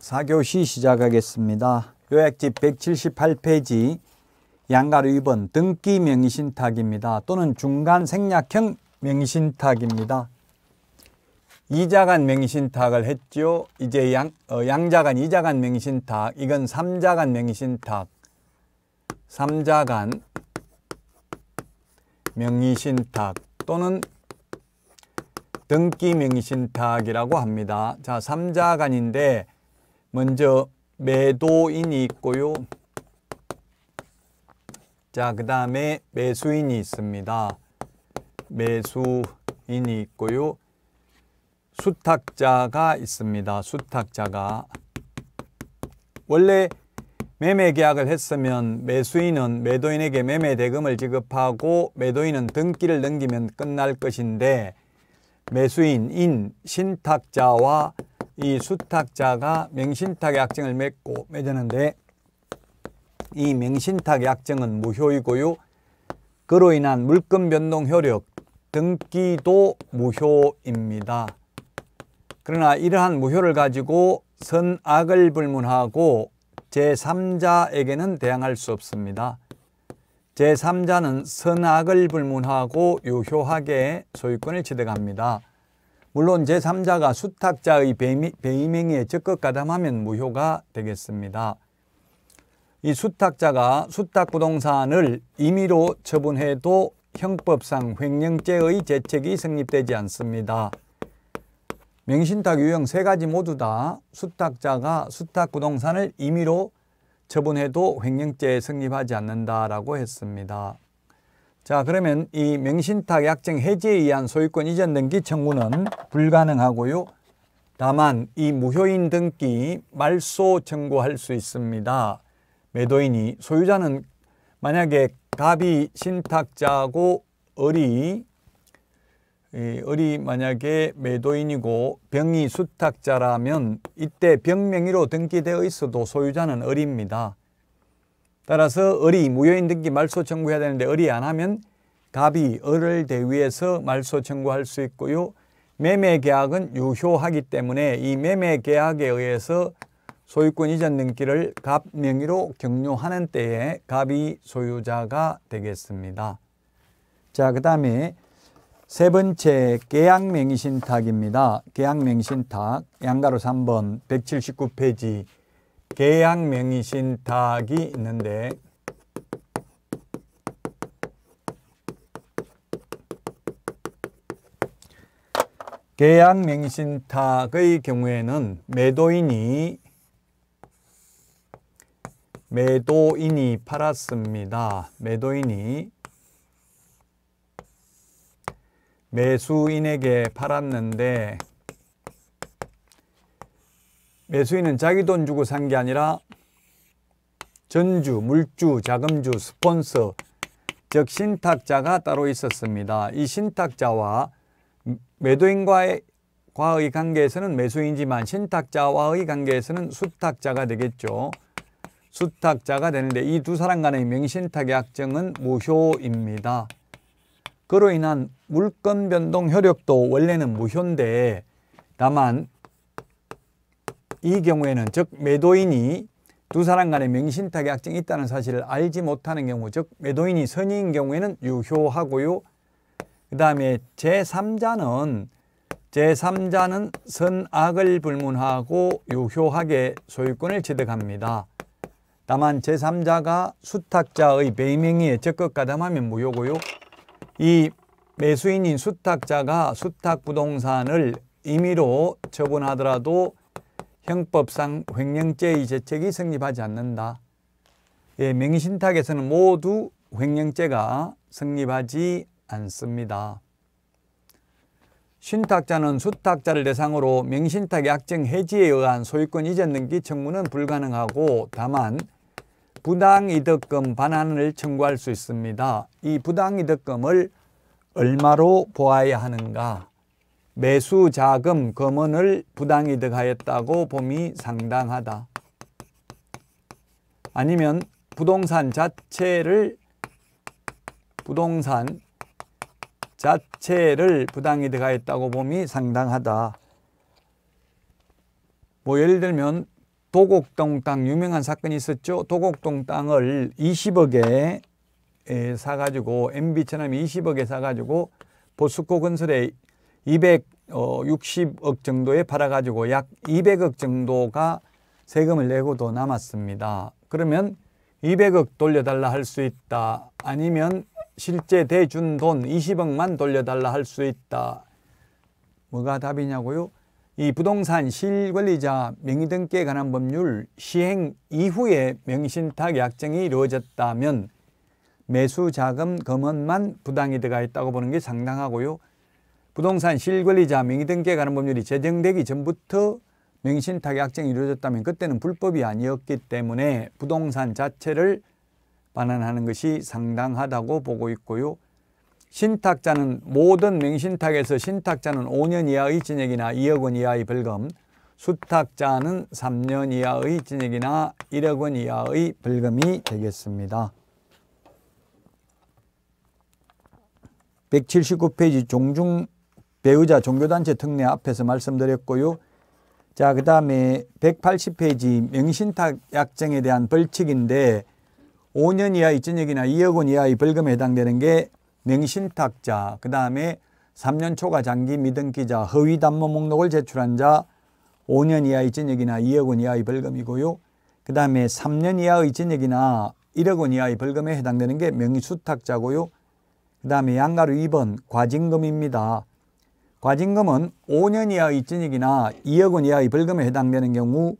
4교시 시작하겠습니다. 요약집 178페이지 양가로 2번 등기 명의신탁입니다. 또는 중간 생략형 명의신탁입니다. 이자간 명의신탁을 했죠. 이제 양, 어, 양자간 이자간 명의신탁 이건 삼자간 명의신탁 삼자간 명의신탁 또는 등기 명의신탁이라고 합니다. 자, 삼자간인데 먼저 매도인이 있고요. 자, 그 다음에 매수인이 있습니다. 매수인이 있고요. 수탁자가 있습니다. 수탁자가. 원래 매매 계약을 했으면 매수인은 매도인에게 매매 대금을 지급하고 매도인은 등기를 넘기면 끝날 것인데 매수인, 인, 신탁자와 이 수탁자가 명신탁 약정을 맺고 맺었는데 이명신탁 약정은 무효이고요. 그로 인한 물권 변동 효력 등기도 무효입니다. 그러나 이러한 무효를 가지고 선악을 불문하고 제3자에게는 대항할 수 없습니다. 제3자는 선악을 불문하고 유효하게 소유권을 취득합니다. 물론 제3자가 수탁자의 배임행위에 적극 가담하면 무효가 되겠습니다. 이 수탁자가 수탁부동산을 임의로 처분해도 형법상 횡령죄의 재책이 성립되지 않습니다. 명신탁 유형 세 가지 모두 다 수탁자가 수탁부동산을 임의로 처분해도 횡령죄에 성립하지 않는다라고 했습니다. 자 그러면 이 명신탁 약정 해지에 의한 소유권 이전 등기 청구는 불가능하고요. 다만 이 무효인 등기 말소 청구할 수 있습니다. 매도인이 소유자는 만약에 갑이 신탁자고 을이 을이 만약에 매도인이고 병이 수탁자라면 이때 병명의로 등기되어 있어도 소유자는 을입니다. 따라서 을이 무효인 등기 말소 청구해야 되는데 을이 안 하면 갑이 을을 대위해서 말소 청구할 수 있고요. 매매 계약은 유효하기 때문에 이 매매 계약에 의해서 소유권 이전 등기를 갑 명의로 경료하는 때에 갑이 소유자가 되겠습니다. 자, 그 다음에 세 번째 계약명의신탁입니다. 계약명의신탁 양가로 3번 179페이지 계약명의신 탁이 있는데 계약명의신 탁의 경우에는 매도인이 매도인이 팔았습니다. 매도인이 매수인에게 팔았는데 매수인은 자기 돈 주고 산 게 아니라 전주, 물주, 자금주, 스폰서, 즉 신탁자가 따로 있었습니다. 이 신탁자와 매도인과의 과의 관계에서는 매수인지만 신탁자와의 관계에서는 수탁자가 되겠죠. 수탁자가 되는데 이 두 사람 간의 명신탁의 약정은 무효입니다. 그로 인한 물권 변동 효력도 원래는 무효인데 다만 이 경우에는 즉 매도인이 두 사람 간의 명신탁의 의 약정이 있다는 사실을 알지 못하는 경우 즉 매도인이 선의인 경우에는 유효하고요. 그 다음에 제3자는 제3자는 선악을 불문하고 유효하게 소유권을 취득합니다. 다만 제3자가 수탁자의 매명에 적극 가담하면 무효고요. 이 매수인인 수탁자가 수탁부동산을 임의로 처분하더라도 형법상 횡령죄의 제책이 성립하지 않는다. 예, 명의신탁에서는 모두 횡령죄가 성립하지 않습니다. 신탁자는 수탁자를 대상으로 명신탁의 정 해지에 의한 소유권 이전 등기 청구는 불가능하고 다만 부당이득금 반환을 청구할 수 있습니다. 이 부당이득금을 얼마로 보아야 하는가? 매수자금 검은을 부당이득하였다고 봄이 상당하다. 아니면 부동산 자체를 부동산 자체를 부당이득하였다고 봄이 상당하다. 뭐 예를 들면 도곡동 땅 유명한 사건이 있었죠. 도곡동 땅을 20억에 사가지고 MB처럼 20억에 사가지고 보스코 건설에 200 60억 어, 정도에 팔아가지고 약 200억 정도가 세금을 내고도 남았습니다. 그러면 200억 돌려달라 할 수 있다. 아니면 실제 대준 돈 20억만 돌려달라 할 수 있다. 뭐가 답이냐고요? 이 부동산 실권리자 명의 등기에 관한 법률 시행 이후에 명신탁 약정이 이루어졌다면 매수 자금 검언만 부당이득가 있다고 보는 게 상당하고요. 부동산 실권리자 명의 등기에 관한 법률이 제정되기 전부터 명신탁의 확정이 이루어졌다면 그때는 불법이 아니었기 때문에 부동산 자체를 반환하는 것이 상당하다고 보고 있고요. 신탁자는 모든 명신탁에서 신탁자는 5년 이하의 징역이나 2억 원 이하의 벌금, 수탁자는 3년 이하의 징역이나 1억 원 이하의 벌금이 되겠습니다. 179페이지 종중 배우자 종교단체 특례 앞에서 말씀드렸고요. 자, 그 다음에 180페이지 명신탁 약정에 대한 벌칙인데 5년 이하 의천역이나 2억 원 이하의 벌금에 해당되는 게 명신탁자, 그 다음에 3년 초과 장기 미등기자, 허위 담모 목록을 제출한 자 5년 이하 의천역이나 2억 원 이하의 벌금이고요. 그 다음에 3년 이하의 2역이나 1억 원 이하의 벌금에 해당되는 게 명수탁자고요. 그 다음에 양가루 2번 과징금입니다. 과징금은 5년 이하의 징익이나 2억 원 이하의 벌금에 해당되는 경우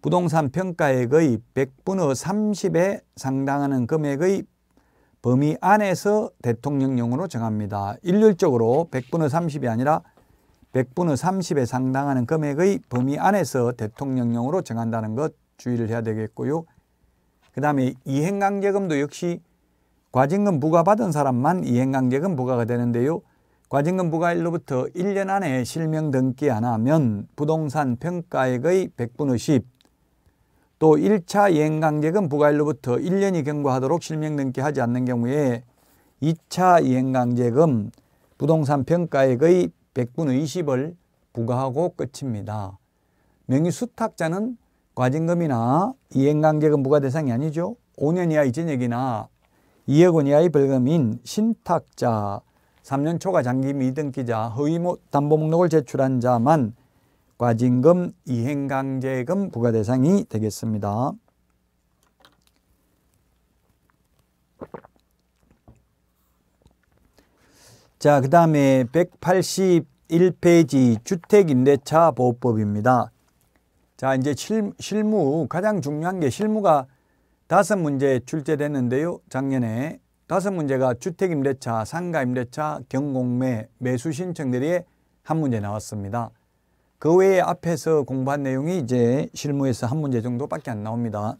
부동산 평가액의 100분의 30에 상당하는 금액의 범위 안에서 대통령령으로 정합니다. 일률적으로 100분의 30이 아니라 100분의 30에 상당하는 금액의 범위 안에서 대통령령으로 정한다는 것 주의를 해야 되겠고요. 그 다음에 이행강제금도 역시 과징금 부과받은 사람만 이행강제금 부과가 되는데요. 과징금 부과일로부터 1년 안에 실명 등기 안 하면 부동산 평가액의 100분의 10, 또 1차 이행강제금 부과일로부터 1년이 경과하도록 실명 등기하지 않는 경우에 2차 이행강제금 부동산 평가액의 100분의 20을 부과하고 끝입니다. 명의 수탁자는 과징금이나 이행강제금 부과 대상이 아니죠. 5년 이하 이전액이나 2억 원 이하의 벌금인 신탁자 3년 초과 장기 미등 기자 허위 담보 목록을 제출한 자만 과징금 이행강제금 부과 대상이 되겠습니다. 자, 그 다음에 181페이지 주택임대차 보호법입니다. 자, 이제 실무, 가장 중요한 게 실무가 다섯 문제 출제됐는데요. 작년에 다섯 문제가 주택임대차, 상가임대차, 경공매, 매수신청 들이한 문제 나왔습니다. 그 외에 앞에서 공부한 내용이 이제 실무에서 한 문제 정도밖에 안 나옵니다.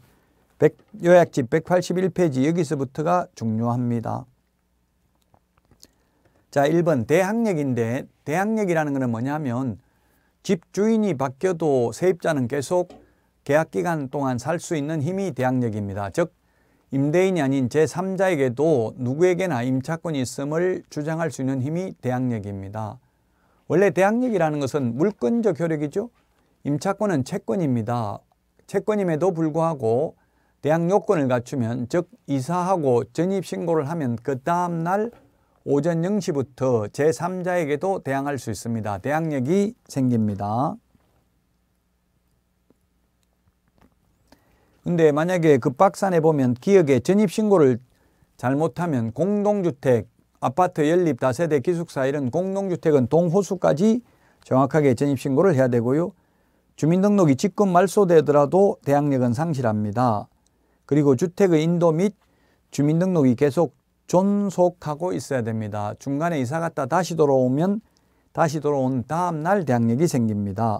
100, 요약집 181페이지 여기서부터가 중요합니다. 자, 1번 대항력인데 대항력이라는 것은 뭐냐면 집주인이 바뀌어도 세입자는 계속 계약기간 동안 살 수 있는 힘이 대항력입니다. 즉 임대인이 아닌 제3자에게도 누구에게나 임차권이 있음을 주장할 수 있는 힘이 대항력입니다. 원래 대항력이라는 것은 물권적 효력이죠. 임차권은 채권입니다. 채권임에도 불구하고 대항 요건을 갖추면 즉 이사하고 전입신고를 하면 그 다음날 오전 0시부터 제3자에게도 대항할 수 있습니다. 대항력이 생깁니다. 근데 만약에 그박산에 보면 기역에 전입신고를 잘못하면 공동주택, 아파트 연립 다세대 기숙사 이런 공동주택은 동호수까지 정확하게 전입신고를 해야 되고요. 주민등록이 직권 말소되더라도 대항력은 상실합니다. 그리고 주택의 인도 및 주민등록이 계속 존속하고 있어야 됩니다. 중간에 이사 갔다 다시 돌아오면 다시 돌아온 다음날 대항력이 생깁니다.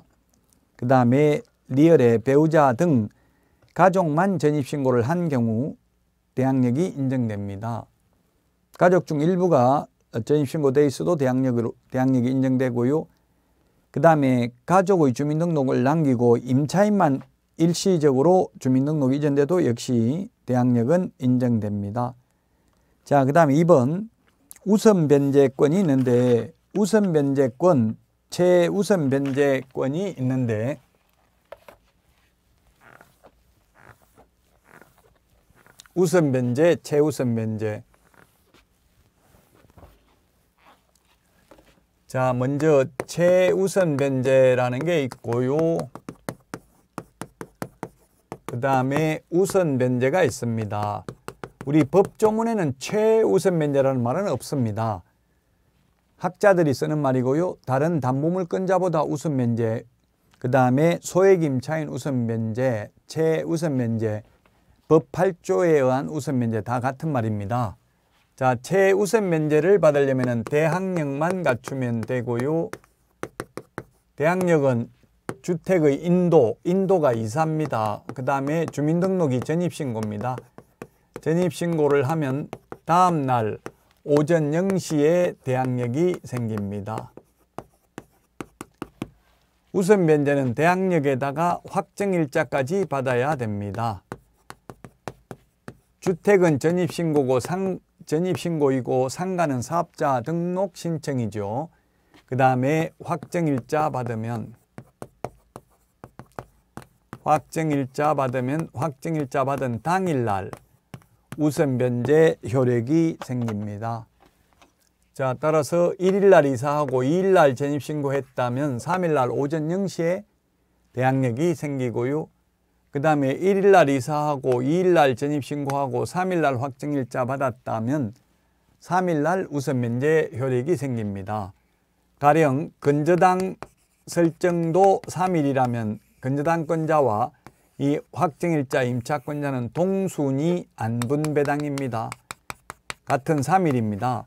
그 다음에 리얼의 배우자 등 가족만 전입신고를 한 경우 대항력이 인정됩니다. 가족 중 일부가 전입신고돼 있어도 대항력으로, 대항력이 인정되고요. 그 다음에 가족의 주민등록을 남기고 임차인만 일시적으로 주민등록 이전돼도 역시 대항력은 인정됩니다. 자, 그 다음에 2번 우선 변제권이 있는데 우선 변제권, 최우선 변제권이 있는데 우선 면제, 최우선 면제. 자, 먼저 최우선 변제라는 게 있고요. 그 다음에 우선 변제가 있습니다. 우리 법조문에는 최우선 변제라는 말은 없습니다. 학자들이 쓰는 말이고요. 다른 단보물권자보다 우선 면제, 그 다음에 소액임차인 우선 면제, 최우선 면제, 법 8조에 의한 우선 면제 다 같은 말입니다. 자, 최우선 면제를 받으려면 대항력만 갖추면 되고요. 대항력은 주택의 인도, 인도가 이사입니다. 그 다음에 주민등록이 전입신고입니다. 전입신고를 하면 다음 날 오전 0시에 대항력이 생깁니다. 우선 면제는 대항력에다가 확정일자까지 받아야 됩니다. 주택은 전입신고고 상, 전입신고이고 상가는 사업자 등록 신청이죠. 그 다음에 확정일자 받으면 확정일자 받으면 확정일자 받은 당일날 우선변제 효력이 생깁니다. 자, 따라서 1일날 이사하고 2일날 전입신고했다면 3일날 오전 0시에 대항력이 생기고요. 그 다음에 1일날 이사하고 2일날 전입신고하고 3일날 확정일자 받았다면 3일날 우선 면제 효력이 생깁니다. 가령 근저당 설정도 삼일이라면 근저당권자와 이 확정일자 임차권자는 동순위 안분배당입니다. 같은 3일입니다.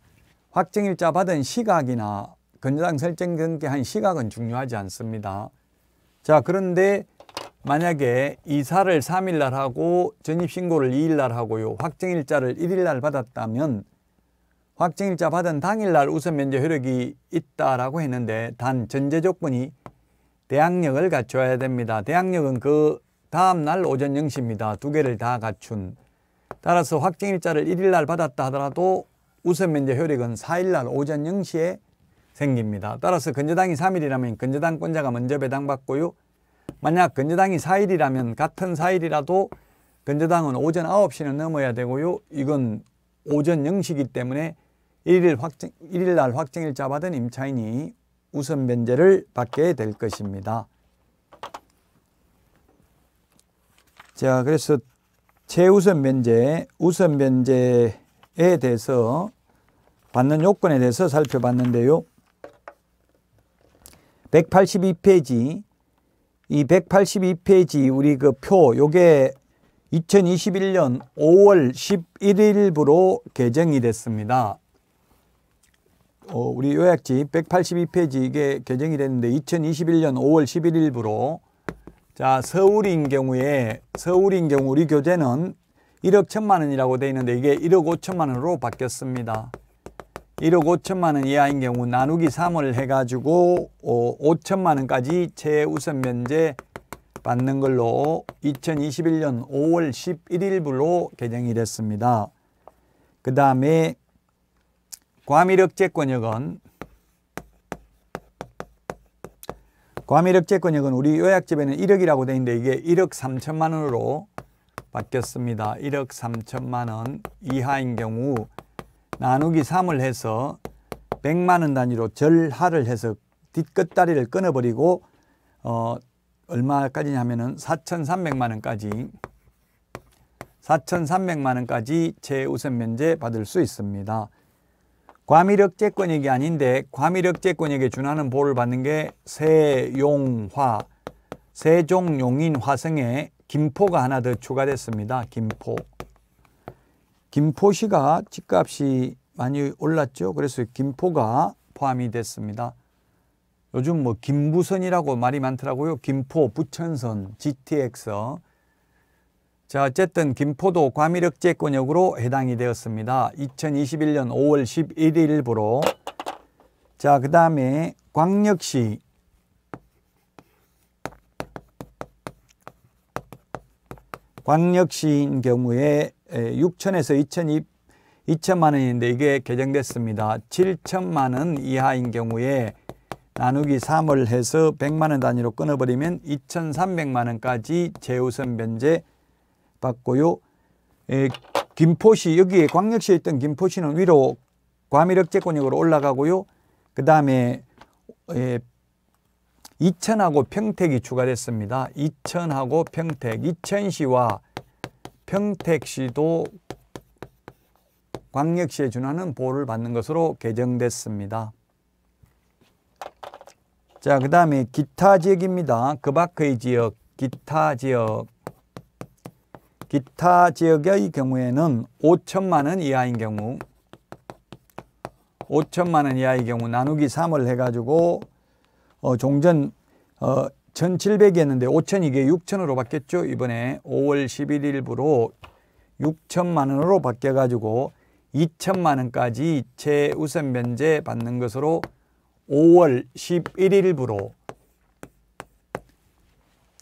확정일자 받은 시각이나 근저당 설정 등기한 시각은 중요하지 않습니다. 자 그런데 만약에 이사를 3일 날 하고 전입신고를 2일 날 하고요. 확정일자를 1일 날 받았다면 확정일자 받은 당일 날 우선 면제 효력이 있다라고 했는데 단 전제 조건이 대항력을 갖춰야 됩니다. 대항력은 그 다음 날 오전 0시입니다. 두 개를 다 갖춘. 따라서 확정일자를 1일 날 받았다 하더라도 우선 면제 효력은 4일 날 오전 0시에 생깁니다. 따라서 근저당이 3일이라면 근저당권자가 먼저 배당받고요. 만약 근저당이 4일이라면 같은 4일이라도 근저당은 오전 9시는 넘어야 되고요. 이건 오전 0시이기 때문에 1일 확정, 1일 날 확정일자 받은 임차인이 우선 면제를 받게 될 것입니다. 자, 그래서 최우선 면제, 우선 면제에 대해서 받는 요건에 대해서 살펴봤는데요. 182페이지 이 182페이지 우리 그 표 요게 2021년 5월 11일부로 개정이 됐습니다. 어, 우리 요약지 182페이지 이게 개정이 됐는데 2021년 5월 11일부로 자 서울인 경우에 서울인 경우 우리 교재는 1억 천만 원이라고 되어 있는데 이게 1억 5천만 원으로 바뀌었습니다. 1억 5천만 원 이하인 경우 나누기 3을 해가지고 5천만 어, 원까지 최우선 면제 받는 걸로 2021년 5월 11일부로 개정이 됐습니다. 그 다음에 과밀억제권역은 과밀억제권역은 우리 요약집에는 1억이라고 되어 있는데 이게 1억 3천만 원으로 바뀌었습니다. 1억 3천만 원 이하인 경우 나누기 3을 해서 100만 원 단위로 절하를 해서 뒷끝다리를 끊어버리고 어, 얼마까지냐면은 4,300만 원까지 4,300만 원까지 최우선 면제 받을 수 있습니다. 과밀억제권역이 아닌데 과밀억제권역에 준하는 보호를 받는 게 세용화, 세종용인화성에 김포가 하나 더 추가됐습니다. 김포. 김포시가 집값이 많이 올랐죠. 그래서 김포가 포함이 됐습니다. 요즘 뭐 김부선이라고 말이 많더라고요. 김포, 부천선, GTX. 자, 어쨌든 김포도 과밀억제권역으로 해당이 되었습니다. 2021년 5월 11일부로. 자, 그 다음에 광역시. 광역시인 경우에 6천에서 예, 2천 이 2천만 원인데 이게 개정됐습니다. 7천만 원 이하인 경우에 나누기 3을 해서 100만 원 단위로 끊어버리면 2,300만 원까지 재우선 변제 받고요. 에, 예, 김포시 여기에 광역시에 있던 김포시는 위로 과밀억제권역으로 올라가고요. 그 다음에 예, 이천하고 평택이 추가됐습니다. 이천하고 평택, 이천시와 평택 시도 광역시에 준하는 보호를 받는 것으로 개정됐습니다. 자, 그 다음에 기타 지역입니다. 그 밖의 지역, 기타 지역. 기타 지역의 경우에는 5천만 원 이하인 경우 5천만 원 이하의 경우 나누기 3을 해가지고 어, 종전 어, 1,700이었는데 5,000이게 6,000으로 바뀌었죠. 이번에 5월 11일부로 6천만 원으로 바뀌어 가지고 2천만 원까지 최우선 면제 받는 것으로 5월 11일부로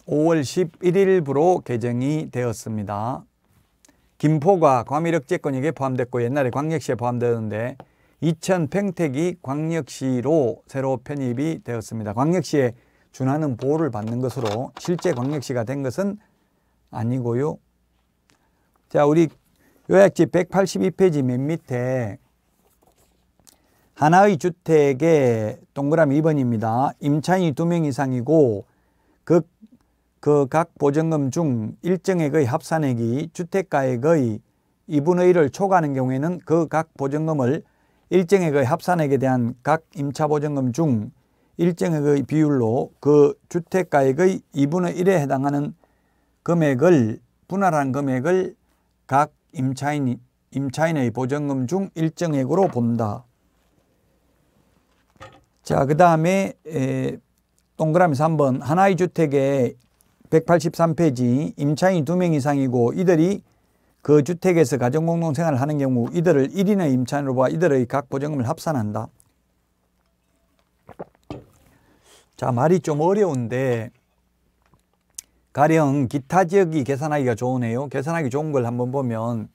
5월 11일부로 개정이 되었습니다. 김포가 과밀억제권역에 포함됐고 옛날에 광역시에 포함되었는데 이천 평택이 광역시로 새로 편입이 되었습니다. 광역시에 준하는 보호를 받는 것으로 실제 광역시가 된 것은 아니고요. 자, 우리 요약지 182페이지 맨 밑에 하나의 주택에 동그라미 2번입니다. 임차인이 2명 이상이고 그 그 각 보증금 중 일정액의 합산액이 주택가액의 2분의 1을 초과하는 경우에는 그 각 보증금을 일정액의 합산액에 대한 각 임차보증금 중 일정액의 그 비율로 그 주택가액의 2분의 1에 해당하는 금액을 분할한 금액을 각 임차인, 임차인의 보증금 중 일정액으로 본다. 자, 그 다음에 동그라미 3번 하나의 주택에 183페이지 임차인 이 2명 이상이고 이들이 그 주택에서 가정공동생활을 하는 경우 이들을 1인의 임차인으로 봐 이들의 각 보증금을 합산한다. 자, 말이 좀 어려운데 가령 기타 지역이 계산하기가 좋으네요. 계산하기 좋은 걸 한번 보면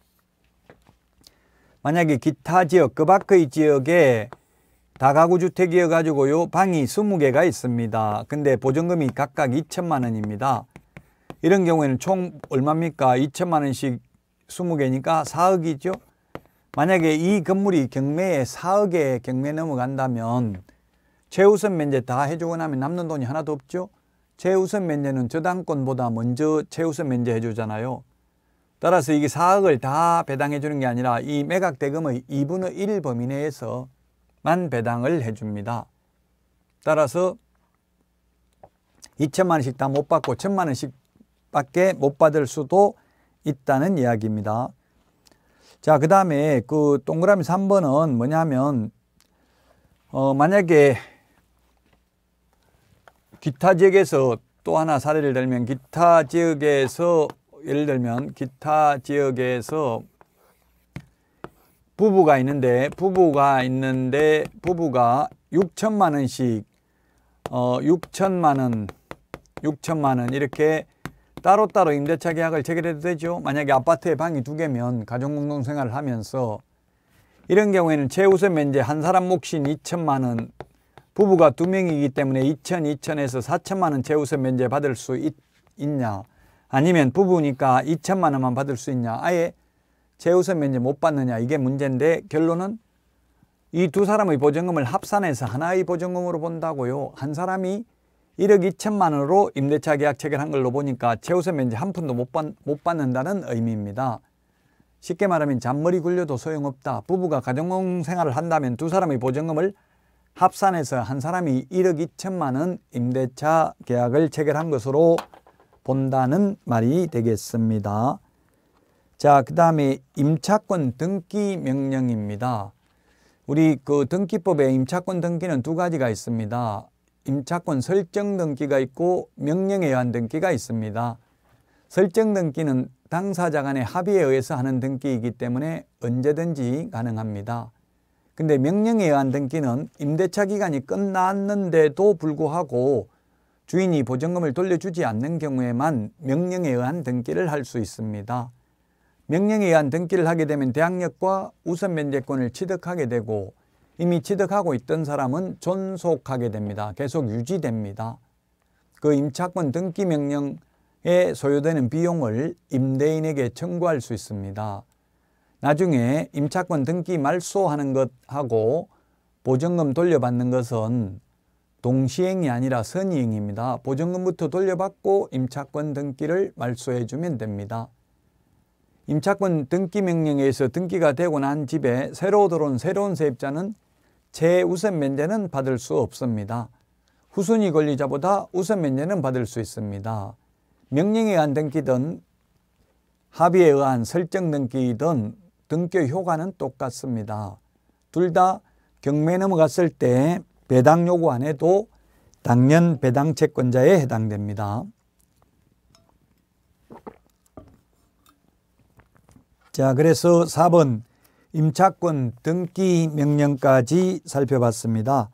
만약에 기타 지역, 그 밖의 지역에 다가구 주택이어가지고요. 방이 20개가 있습니다. 근데 보증금이 각각 2천만 원입니다. 이런 경우에는 총 얼마입니까? 2천만 원씩 20개니까 4억이죠. 만약에 이 건물이 경매에 4억에 경매 넘어간다면 최우선 면제 다 해주고 나면 남는 돈이 하나도 없죠. 최우선 면제는 저당권보다 먼저 최우선 면제해 주잖아요. 따라서 이게 4억을 다 배당해 주는 게 아니라 이 매각 대금의 2분의 1 범위 내에서만 배당을 해 줍니다. 따라서 2천만 원씩 다 못 받고 1천만 원씩밖에 못 받을 수도 있다는 이야기입니다. 자, 그 다음에 그 동그라미 3번은 뭐냐면 어, 만약에 기타 지역에서 또 하나 사례를 들면 기타 지역에서 예를 들면 기타 지역에서 부부가 있는데 부부가 있는데 부부가 6천만 원씩 어 6천만 원 6천만 원 이렇게 따로따로 임대차 계약을 체결해도 되죠. 만약에 아파트에 방이 두 개면 가정 공동생활을 하면서 이런 경우에는 최우선 면제 한 사람 몫인 2천만 원 부부가 두 명이기 때문에 2천, 2천에서 4천만 원 재우선 면제 받을 수 있, 있냐? 아니면 부부니까 2천만 원만 받을 수 있냐? 아예 재우선 면제 못 받느냐? 이게 문제인데 결론은 이 두 사람의 보증금을 합산해서 하나의 보증금으로 본다고요. 한 사람이 1억 2천만 원으로 임대차 계약 체결한 걸로 보니까 재우선 면제 한 푼도 못, 받, 못 받는다는 의미입니다. 쉽게 말하면 잔머리 굴려도 소용없다. 부부가 가정생활을 한다면 두 사람의 보증금을 합산해서 한 사람이 1억 2천만 원 임대차 계약을 체결한 것으로 본다는 말이 되겠습니다. 자, 그 다음에 임차권 등기 명령입니다. 우리 그 등기법에 임차권 등기는 두 가지가 있습니다. 임차권 설정 등기가 있고 명령에 의한 등기가 있습니다. 설정 등기는 당사자 간의 합의에 의해서 하는 등기이기 때문에 언제든지 가능합니다. 근데 명령에 의한 등기는 임대차 기간이 끝났는데도 불구하고 주인이 보증금을 돌려주지 않는 경우에만 명령에 의한 등기를 할 수 있습니다. 명령에 의한 등기를 하게 되면 대항력과 우선 면제권을 취득하게 되고 이미 취득하고 있던 사람은 존속하게 됩니다. 계속 유지됩니다. 그 임차권 등기 명령에 소요되는 비용을 임대인에게 청구할 수 있습니다. 나중에 임차권 등기 말소하는 것하고 보증금 돌려받는 것은 동시행이 아니라 선이행입니다. 보증금부터 돌려받고 임차권 등기를 말소해 주면 됩니다. 임차권 등기 명령에서 등기가 되고 난 집에 새로 들어온 새로운 세입자는 최우선 면제는 받을 수 없습니다. 후순위 권리자보다 우선 면제는 받을 수 있습니다. 명령에 의한 등기든 합의에 의한 설정 등기든 등교 효과는 똑같습니다. 둘 다 경매 넘어갔을 때 배당 요구 안 해도 당년 배당 채권자에 해당됩니다. 자, 그래서 4번 임차권 등기 명령까지 살펴봤습니다.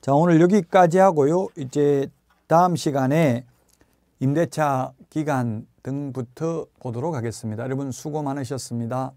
자, 오늘 여기까지 하고요. 이제 다음 시간에 임대차 기간 등부터 보도록 하겠습니다. 여러분 수고 많으셨습니다.